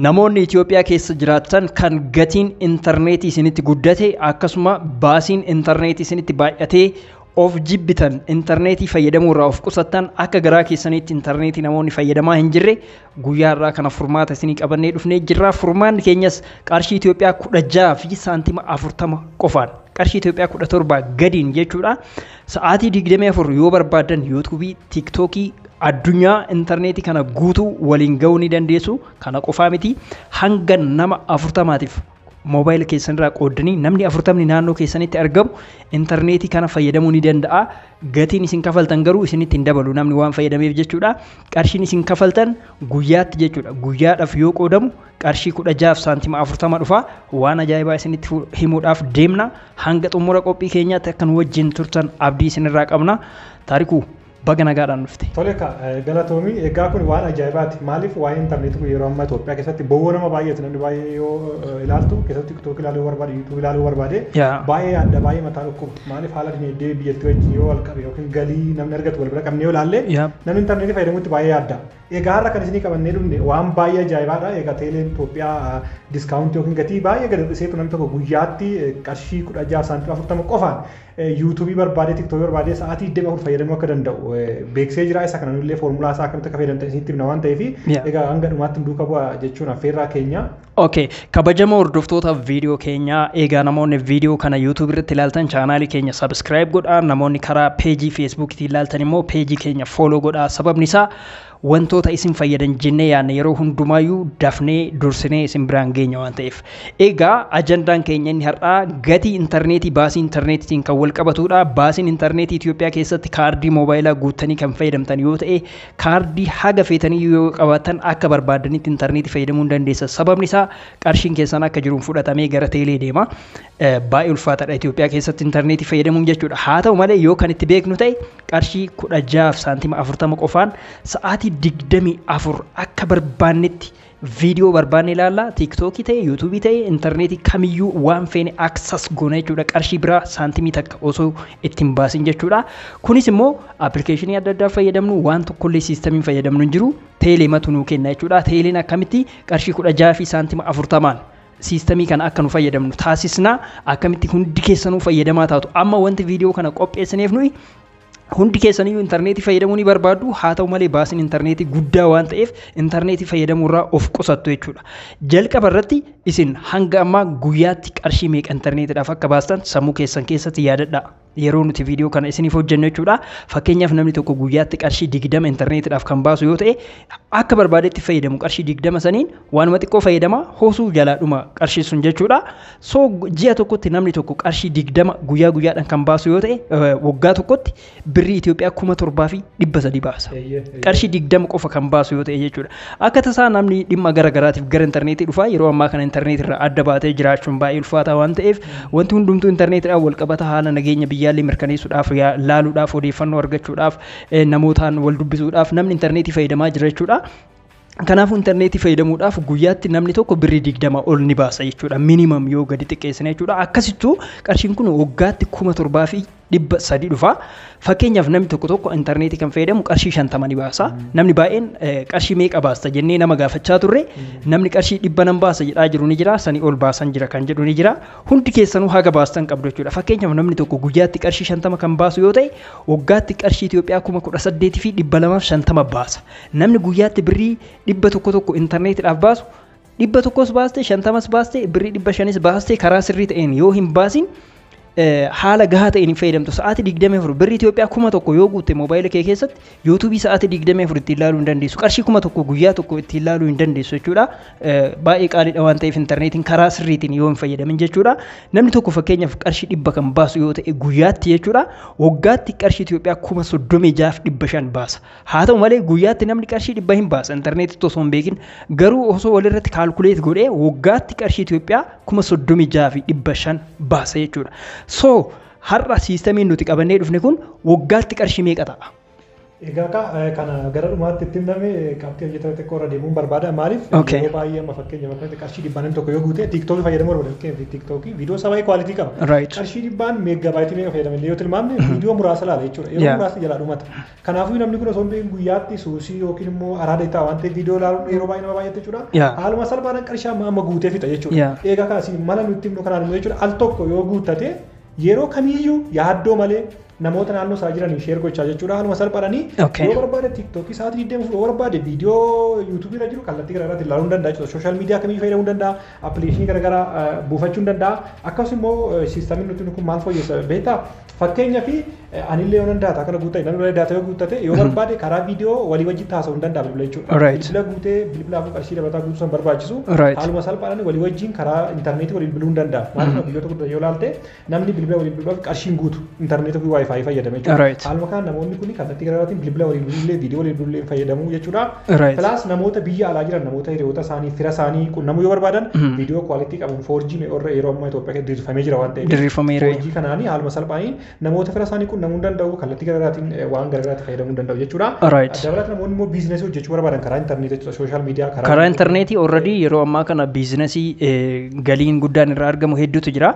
Namoonni Itoophiyaa keessa jiraatan kan gatiin intarneetii isinitti guddate akkasuma baasiin intarneetii isinitti baay'atee of jibbitan intarneetii fayyadamuu irraa of qusattan akka garaa keessanitti intarneetii namoonni fayyadamaa hin jirre guyyaa irraa kana furmaata isinii qabannee dhufnee jirraa Furmaanni keenyas qarshii Itoophiyaa kudha jaha fi saantima afurtama qofaan qarshii Itoophiyaa kudha torba gadiin jechuudha. Sa'aatii 24 yoo barbaadan yuutuubii, tiiktookii, addunyaa intarneetii kana guutuu waliin ga'uu ni dandeessu kana qofaa miti hanga nama afurtamaatiif moobaayila keessanirraa qooddanii namni afurtamni naannoo keessanitti argamu intarneetii kana fayyadamuu ni danda'a gatiin isin kafaltan garuu isinitti hin dabalu namni waan fayyadameef jechuudha qarshiin isin kafaltan guyyaatti jechuudha guyyaadhaaf yoo qoodamu qarshii kudha jaaf saantima afurtama dhufa waan ajaa'ibaa isinitti himuudhaaf deemna hanga xumura qophii keenyaatti akkan wajjin turtan abdii isinirraa qabna taarikuu baga nagaadhaan dhufte. Tole ka galatoomii egaa kun waan ajaa'ibaati maaliif waa hin waa'ee tokko yeroo amma Itoophiyaa keessatti bowwoo nama baay'eetu namni baay'ee yoo ilaaltu keessatti tiktook ilaaluu barbaade yuutuub ilaaluu barbaade baay'ee adda baay'ee mataa dhukkuba maaliif haala dinagdee biyyattii wajjin yoo wal qabee yookiin galii namni argatu wal bira qabnee yoo ilaalle namni hin intarneetii fayyadamutti baay'ee adda. Egaa har'a kan isin qabannee dhufne waan baay'ee ajaa'ibaadha egaa teeleen Itoophiyaa diiskaawuntii yookiin gatii baay'ee gadi dhiseetu namni tokko guyyaatti qarshii kudha jaha qofaan yuutuubii barbaade tiktookii barbaade sa'aatii iddoo afur fayyadamuu akka danda'u beeksisee jiraa isa kana illee foormulaa isaa akkamitti akka fayyadamte isinitti himna waan ta'eef egaa hanga dhumaatti duuka bu'a jechuun affeerraa keenya. Ok kabajama hordoftootaaf viidiyoo keenyaa egaa namoonni viidiyoo kana yuutuub irratti ilaaltan chaanaalii keenya sabiskiraayib godhaa namoonni karaa peejii feesbuukiitti ilaaltan immoo peejii keenya fooloo godhaa sababni isaa wantoota isin fayyadan jennee yaadne yeroo hundumaayyuu dafnee dursinee isin biraan geenya waan ta'eef. Egaa ajandaan keenya inni har'aa gatii intarneetii baasii intarneetiitiin kan wal qabatudha. Baasiin intarneetii Itoophiyaa keessatti kaardii moobaayilaa guuttanii kan fayyadamtan yoo ta'e kaardii haga feetanii yoo qabaatan akka barbaadanitti intarneetii fayyadamuu hin dandeessa. Sababni isaa qarshiin keessan akka jiruun fudhatamee gara teelee deema. Baay'ee ulfaataadha Itoophiyaa keessatti intarneetii fayyadamuun jechuudha. Haa ta'u malee yoo kan itti beeknu ta'e qarshii kudha jaaf saantima afurtama qofaan sa'aatii digdamii afur akka barbaannetti viidiyoo barbaanne ilaallaa tiiktookii ta'e yuutuubii ta'e intarneetii kamiyyuu waan feene aksas goona jechuudha qarshii biraa saantimii takka osoo ittiin baasin jechuudha kunis immoo appilikeeshinii adda addaa fayyadamnu waan tokkollee siisteemiin fayyadamnu hin jiru teeleematu nuu kennaa jechuudha teeleen akkamitti qarshii kudha jaafii fi saantima afurtamaan siisteemii kana akka nu fayyadamnu taasisnaa akkamitti hundi keessanuu fayyadamaa taatu amma wanti viidiyoo kana qopheessineef hundi keessaniyyuu intarneetii fayyadamuu ni barbaaddu haa ta'u malee baasiin intarneetii guddaa waan ta'eef intarneetii fayyadamuu irraa of qusattu jechuudha. Jalqaba irratti isin hanga ammaa guyyaatti qarshii meeqa intarneetiidhaaf akka baastan sammuu keessan keessatti yaadadhaa. yeroo nuti viidiyoo kana isiniif hojjennu jechuudha. Fakkeenyaaf namni tokko guyyaatti qarshii digdama intarneetidhaaf kan baasu yoo ta'e akka barbaadetti fayyadamu qarshii digdama saniin waanuma xiqqoo fayyadama hoosuu jalaadhuma qarshii sun jechuudha. soo ji'a tokkotti namni tokko qarshii digdama guyyaa guyyaadhaan kan baasu yoo ta'e waggaa tokkotti birrii Itoophiyaa kuma torbaa fi dhibba sadii baasa. Qarshii digdama qofa kan baasu yoo ta'e jechuudha. Akka tasaa namni dhimma gara garaatiif gara intarneetii dhufaa yeroo ammaa kana intarneetirra adda baatee jiraachuun baay'ee ulfaataa waan ta'eef wanti hundumtuu intarneetiidhaan walqabata haala nageenya biyya xiyyaallii mirkaneessuudhaaf laaluudhaaf odeeffannoo argachuudhaaf namootaan wal dubbisuudhaaf namni intarneetii fayyadamaa jira jechuudha. Kanaafuu intarneetii fayyadamuudhaaf guyyaatti namni tokko birrii digdama ol ni baasa jechuudha. minimam yoo gadi xiqqeessina jechuudha. Akkasittuu qarshiin kun waggaatti kuma torbaa fi dhibba sadii dhufaa Fakkeenyaaf namni tokko tokko intarneetii kan fayyadamu qarshii shantamanii baasa. Namni baay'een eh, qarshii meeqa jennee nama gaafachaa turre mm. namni qarshii dhibba nan baasa jedhaa jiru ni jira ol baasan jira kan jedhu ni jira. Hundi keessanuu qabdu jechuudha. Fakkeenyaaf namni tokko guyyaatti qarshii shantama kan baasu yoo ta'e waggaatti qarshii kuma kudha saddeetii fi dhibba lamaaf shantama baasa. Namni guyyaatti birrii dhibba tokko tokko baasu dhibba tokkos baastee shantamas baastee birrii dhibba shanis karaa yoo haala gahaa ta'een fayyadamtu sa'aatii 24 birri Itoophiyaa kuma tokko yoo guutte kee keessatti yuutuubii sa'aatii 24 ittiin ilaaluu hin dandeessu qarshii kuma tokko guyyaa tokko ittiin ilaaluu hin dandeessu jechuudha baay'ee qaaliidha waan ta'eef intarneetiin karaa sirriitiin fayyadamin jechuudha namni tokko fakkeenyaaf qarshii dhibba kan baasu yoo ta'e guyyaatti jechuudha waggaatti qarshii Itoophiyaa kuma dhibba shan baasa haa ta'u malee guyyaatti namni qarshii dhibba hin baasa osoo garuu osoo qarshii jechuudha. so har'a siistamiin nuti qabannee dhufne kun waggaatti qarshii meeqa ta'a? Egaa eh, kana gara dhumaatti itti himname qabxii hojjetan xiqqoo irra deemuun barbaada. Maaliif yeroo baay'ee amma fakkeenya bakka qarshii dhibbaan inni tokko yoo guute viidiyoo qaba. Qarshii dhibbaan meeqa fayyadamne yoo tilmaamne mhm. viidiyoo muraasa ilaala jechuudha. Yeroo muraasa jalaa Kanaafuu namni kun osoo hin guyyaatti suusii yookiin immoo araada viidiyoo guutee Egaa mala yoo yeroo kamiiyyuu yaaddoo malee namoota naannoo isaa jiranii sheer gochaa jechuudha haaluma salphaadhanii yoo barbaade tiiktookii isaatii deemu yoo barbaade viidiyoo yuutuubii irra jiru kallattii garaa irratti ilaaluu danda'a jechuudha sooshaal miidiyaa kamii fayyadamuu danda'a appiliikeeshinii garaa garaa eh, buufachuu danda'a akkasumas immoo eh, siistaamiin nuti kun maal fooyyessa beektaa Fakkeenya fi eh, anillee yoon danda'a kana guuttee daataa yoo guuttate yoo hmm. barbaade karaa viidiyoo walii wajjin hin danda'amu Bilbila guutee bilbilaa fi qarshii dabataa guutuu barbaachisu walii wajjin karaa waliin hin hmm. yoo namni bilbila waliin guutu fi waayifaayii fayyadama kana namoonni kun kallattii garaagaraatiin bilbila waliin biluullee viidiyoo waliin biluullee fayyadamu jechuudha. namoota biyya alaa namoota hiriyoota isaanii isaanii yoo hmm. qabuun yeroo jira. namoota fira isaanii kun namuu danda'u kallattii garaagaraatiin eh, waan garaagaraatti fayyadamuu danda'u jechuudha. Dabalataan namoonni immoo biizinasii hojjechuu barbaadan karaa intarneetii sooshaal miidiyaa karaa. Karaa intarneetii yeroo ammaa kana biizinasii eh, galiin guddaan irraa argamu hedduutu jira.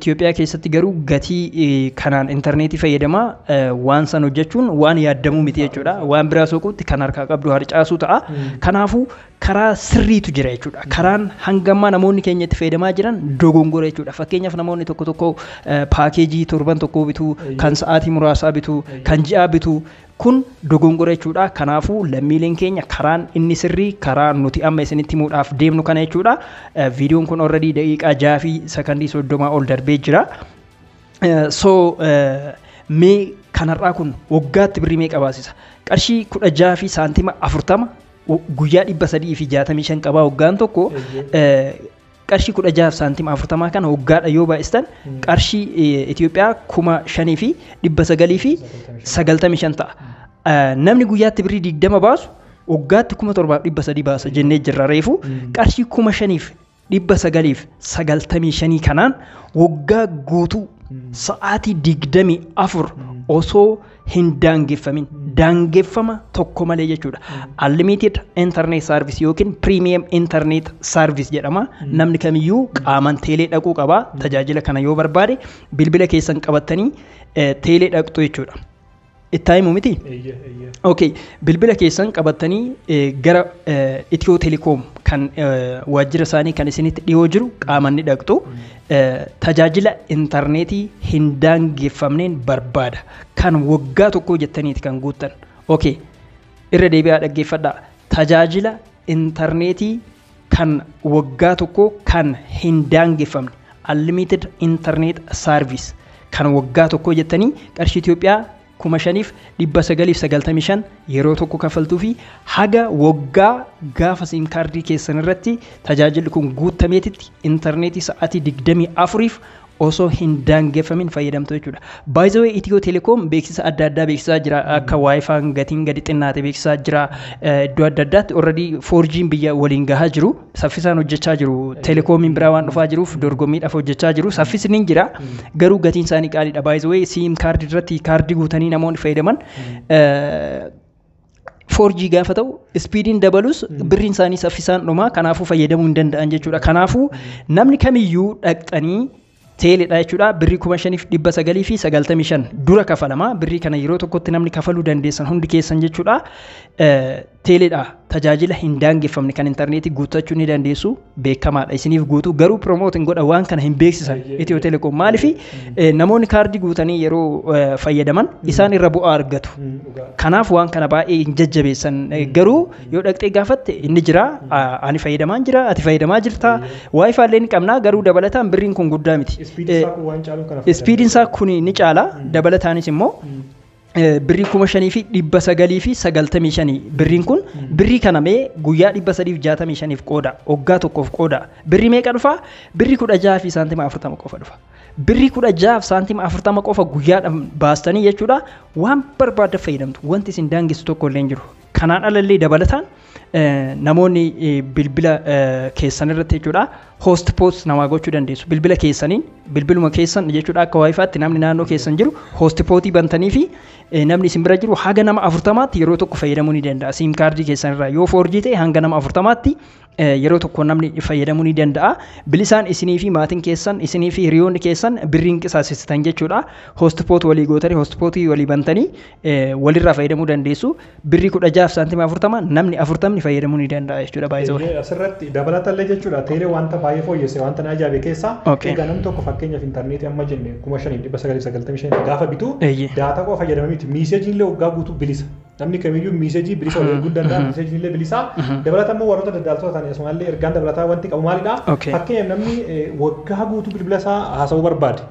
Itoophiyaa eh, keessatti garuu gatii kanaan intarneetii fayyadamaa waan san hojjechuun waan yaadamuu miti jechuudha. Waan biraa soquutti kan harkaa qabdu harcaasuu ta'a. Hmm. Kanaafuu karaa sirriitu jira jechuudha. Hmm. Karaan hangammaa namoonni keenya itti fayyadamaa jiran dogongora jechuudha. Fakkeenyaaf torban tokkoo bituu, kan sa'aatii muraasaa bituu, kan ji'aa bituu kun dogongoraa jechuudha. Kanaafuu lammiileen keenya karaan inni sirrii karaa nuti amma isinitti himuudhaaf deemnu kana jechuudha. Eh, Viidiyoon kun daqiiqaa jaafii sakandii soddomaa ol darbee jira. Eh, so eh, mee kanarraa kun waggaatti birrii meeqa baasisa? Qarshii kudha jaafii saantima afurtama guyyaa dhibba sadii fi jaatamii shan qabaa waggaan tokko qarshii kudha jaaf saantima afurtamaa kana waggaadha yoo baay'istan qarshii Itoophiyaa kuma shanii fi dhibba sagalii fi sagaltamii shan ta'a. Namni guyyaatti birrii digdama baasu waggaatti kuma torbaaf dhibba sadii baasa jennee jirra reefu qarshii kuma shaniif dhibba sagaliif sagaltamii shanii kanaan waggaa guutuu sa'aatii digdami afur osoo hin daangeffamin daangeffama tokko malee jechuudha unlimited internet service yookiin premium internet service jedhama namni kamiyyuu qaaman teelee dhaquu qaba tajaajila kana yoo barbaade bilbila keessan qabattanii eh, teelee dhaqtu jechuudha. ittaa himu miti? bilbila keessan qabattanii e, gara e, Itiyoo Telekoom kan e, waajjira isaanii kan isinitti dhiyoo jiru qaamanni ni Tajaajila intarneetii hin daangeffamneen barbaada. Kan waggaa tokkoo jettaniiti kan guuttan. irra deebi'aa dhaggeeffadhaa. Tajaajila intarneetii kan waggaa tokkoo kan hin daangeffamne. Unlimited internet service kan waggaa tokkoo jettanii qarshii Itoophiyaa 5,995 yeroo tokko kafaltuu fi haga waggaa gaafa siin kaardii keessan irratti tajaajilli kun guutameetitti intarneetii sa'aatii digdamii afuriif. osoo hin daangeffamin fayyadamtu jechuudha. Baay'ee Itiyoo Telekoom beeksisa adda addaa beeksisaa jira akka Waayifaan gatiin gadi xinnaate beeksisaa jira iddoo adda addaatti already foorjiin biyya waliin gahaa jiru saffisaan hojjechaa jiru telekoomiin biraa waan dhufaa jiruuf dorgommiidhaaf hojjechaa jiru saffisni jira garuu gatiin isaanii qaaliidha baay'ee siim kaardii irratti kaardii guutanii namoonni fayyadaman. foorjii gaafa ta'u ispiidiin dabalus birriin isaanii saffisaan dhumaa kanaafuu fayyadamuu hin danda'an jechuudha kanaafuu namni kamiyyuu dhaqxanii teeleedha jechuudha birrii kuma shaniif dhibba sagalii fi sagaltamii shan dura kafalamaa birrii kana yeroo tokkotti namni kafaluu dandeessan hundi keessan jechuudha eh, teeleedha tajaajila hin daangeffamne kan intarneetii guuttachuu ni dandeessu beekamaadha. Isiniif guutuu garuu promootiin godha waan kana hin beeksisan Itiyoo teelekoom Maaliif namoonni kaardii guutanii yeroo fayyadaman isaan irra bu'aa argatu. Kanaaf waan kana baay'ee hin jajjabeessan garuu yoo dhaqxee gaafatte inni jira ani fayyadamaan jira ati fayyadamaa jirta waayifaa illee ni qabnaa garuu dabalataan birriin kun guddaa miti. ispiidinsaa kun ni caala dabalataanis immoo Eh, birrii kuma shanii fi dhibba sagalii fi sagaltami shanii birriin kun hmm. birrii kanamee mee guyyaa dhibba sadiif jaatami shaniif qooda waggaa tokkoof qooda birri meeqa dhufa birri kudha jaha fi saantima afurtama qofa dhufa birri kudha jaha fi saantima afurtama qofa guyyaadhaan baastanii jechuudha waan barbaadda fayyadamtu wanti isin daangisu tokko illee jiru kanaan alallee dabalataan eh, namoonni eh, bilbila keessan irratti jechuudha host namaa gochuu dandeessu. Bilbila keessaniin bilbiluma keessan jechuudha akka waayifaatti namni naannoo keessan jiru host pootii bantanii fi eh, namni isin bira jiru nama afurtamaatti yeroo tokko fayyadamuu ni danda'a. yoo hanga nama afurtamaatti eh, yeroo tokko namni fayyadamuu ni danda'a. Bilisaan isinii fi maatiin keessan isinii fi hiriyoonni keessan birriin qisaasessitan jechuudha. Host pootii walii gootanii pootii walii bantanii eh, walirraa fayyadamuu dandeessu. Birrii kudha jaaf santimaa afurtama namni afurtamni fayyadamuu ni danda'a baay'ee fooyyesseewwan tanaa ajaabe keessaa egaa nam tokko fakkeenyaaf intarneetii amma jenne kuma shanii dhibba sagalii sagaltamii shanii gaafa bitu daataa qofa fayyadama miti miiseejiin illee waggaa guutuu bilisa namni kamiyyuu miiseejii bilisa wal erguu danda'a miiseejiin illee bilisa dabalata immoo warroota daddaaltota ta'an ergaan dabalataa wanti qabu maalidha fakkeenyaaf namni waggaa guutuu bilbila isaa haasa'uu barbaade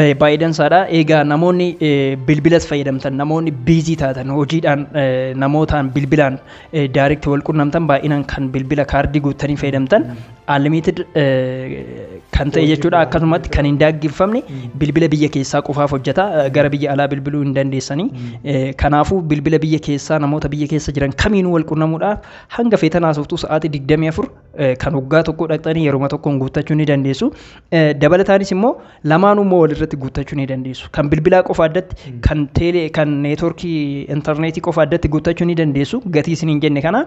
Eh, baay'inaan isaadha. Egaa namoonni eh, bilbilas fayyadamtan namoonni biizii taatan hojiidhaan eh, namootaan bilbilaan daayirektii wal quunnamtan baay'inaan kan bilbila kaardii guuttanii fayyadamtan Unlimited kan ta'e jechuudha akkasumatti kan hin daggeffamne bilbila biyya keessaa qofaaf hojjeta gara biyya alaa bilbiluu hin dandeessanii kanaafuu bilbila biyya keessaa namoota biyya keessa jiran kamiinuu wal qunnamuudhaaf hanga feetan haasoftuu sa'aatii digdamii afur kan waggaa tokko dhaqxanii yeruma tokkoon guuttachuu ni dandeessu dabalataanis immoo lamaanuu immoo walirratti guuttachuu ni dandeessu kan bilbilaa qofa addatti kan teelee kan neetworkii intarneetii qofa addatti guuttachuu ni dandeessu gatii isin hin jenne kana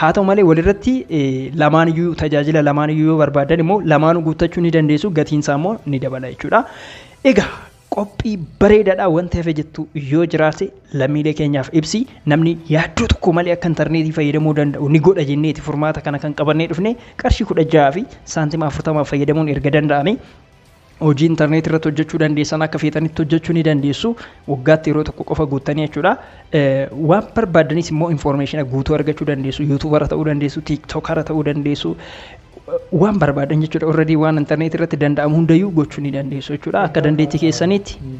haa ta'u malee walirratti lamaan iyyuu tajaajila tajaajila lamaan yoo barbaadan immoo lamaanuu guuttachuu ni dandeessu gatiinsaa immoo ni dabala jechuudha. Egaa qophii bareedaadha wanti hafe jettu yoo jiraate lammiilee keenyaaf ibsi namni yaaddoo tokko malee akka intarneetii fayyadamuu danda'u ni godha jenneeti furmaata kana kan qabannee dhufne qarshii kudha jahaafi fi saantima afurtamaaf fayyadamuun erga danda'ame hojii intarneetii irratti hojjechuu dandeessan akka feetanitti hojjechuu ni dandeessu waggaatti yeroo tokko qofa guuttanii jechuudha eh, waan barbaadanis immoo informeeshina guutuu argachuu dandeessu yuutuubara ta'uu dandeessu tiiktookara ta'uu dandeessu waan barbaadan jechuudha orredii waan intarneetii irratti danda'amu hundayyuu gochuu ni dandeessu jechuudha akka dandeettii keessaniitti.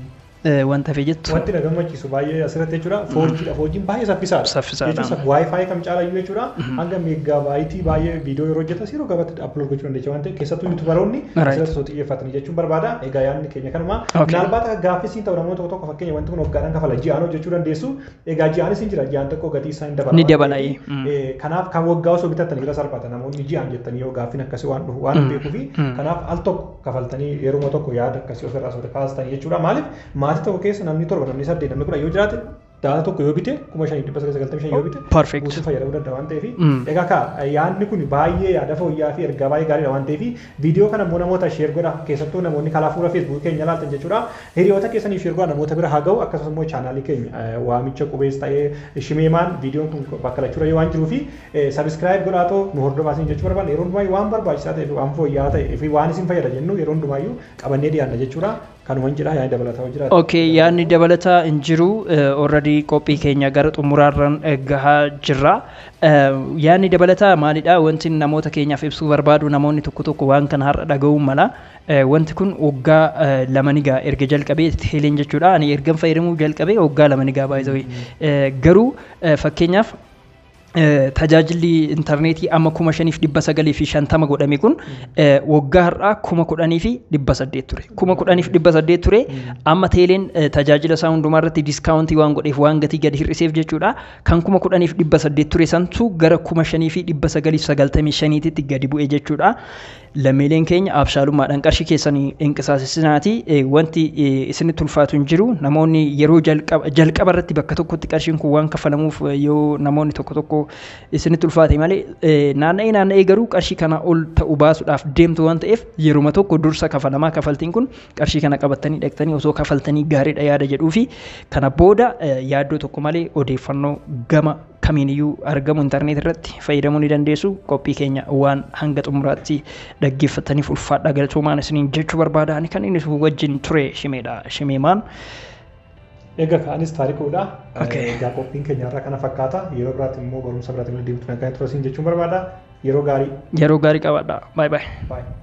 wanta fi jettu. Mm. Wanti baay'ee asirratti jechuudha Foorjidha Foorjiin baay'ee saffisaadha. Saffisaadha. Jechuun waayifaayii kam caala iyyuu jechuudha. Hanga meeggaabaayiti baay'ee viidiyoo yeroo hojjetas yeroo gabaatti aplood gochuu dandeecha keessattuu asirratti xiyyeeffatanii jechuun barbaada. Egaa yaadni keenya kanuma. Naalbaat akka wanti kun Egaa jira tokko gatii isaa Ni Kanaaf kan yoo waan kanaaf kafaltanii as ta'u keessa namni torba namni saddeet namni kudha yoo jiraate daa'aa tokko yoo bite kuma shanii dhibba sagalii sagaltamii shan yoo bite Perfect. guutuu fayyadamuu danda'a waan ta'eef egaa kaa yaadni kun baay'ee yaada fooyya'aa fi ergaa baay'ee gaariidha waan ta'eef viidiyoo kana immoo namoota sheer godha keessattuu namoonni karaa fuula feesbuuk keenya ilaaltan jechuudha hiriyoota keessanii sheer godha namoota bira haa ga'u akkasumas immoo chaanaalii keenya waamicha qubees ta'ee shimeemaan viidiyoon kun bakka lachuudha yoo waan jiruu fi sabiskiraayib godhaatoo nu hordofaasin jechuu barbaanne yeroo hundumaayyu waan barbaachisaa ta'eef waan fooyya'aa ta'eef waan isin fayyada jennu yeroo hundumaayyuu qabannee dhiyaanna jechuudha kanuma hin jira yaadni dabalataa jira. Okay yaadni dabalataa hin jiru eh, already qophii keenya gara xumuraarraan eh, gahaa jirra. Eh, yaadni dabalataa maalidha wanti namoota keenyaaf ibsuu barbaadu namoonni tokko tokko waan kana har'a dhaga'uu mala wanti kun waggaa lamanigaa erga jalqabee heleen jechuudha ani ergan fayyadamuu jalqabee waggaa lamanigaa baay'ee garuu fakkeenyaaf Eh, tajaajilli intarneetii amma kuma shaniif dhibba fi shantama godhame kun mm. eh, waggaa kuma kudhanii fi saddeet ture. Kuma mm. kudhaniif saddeet ture mm. amma eh, tajaajila isaa hundumaa irratti diiskaawuntii waan godheef waan gatii gadi hir'iseef jechuudha. Kan kuma saddeet ture santu gara kuma shanii fi fi gadi bu'e jechuudha. Lammiileen keenya abshaalummaadhaan qarshii keessan inqisaasisinaati wanti isinitti tulfaatu hin jiru namoonni yeroo jalqaba irratti bakka tokkotti qarshiin kun waan kaffalamuuf yoo namoonni tokko tokko isinitti ulfaate malee naanna'ee naanna'ee garuu qarshii kana ol ta'u baasuudhaaf deemtu waan ta'eef yeruma tokko dursa kafalamaa kafaltiin kun qarshii kana qabatanii dhaqxanii osoo kafaltanii gaariidha yaada jedhuu fi kana booda yaaddoo tokko malee odeeffannoo gama kamiiniyyuu argamu intarneet irratti fayyadamuu ni dandeessu qophii keenya waan hanga xumuraatti dhaggeeffataniif ulfaadha galtoomaan isiniin jechuu barbaada kan inni wajjin ture shimeedha shimeemaan. Egaa kaanis taarikuudha. Egaa eh, qophiin keenyarraa kana fakkaata. Yeroo biraatti immoo barumsa biraatti illee deemtu nagaa introosiin jechuun barbaada. Yeroo gaarii. Yeroo gaarii qabaadha. Baay'ee baay'ee.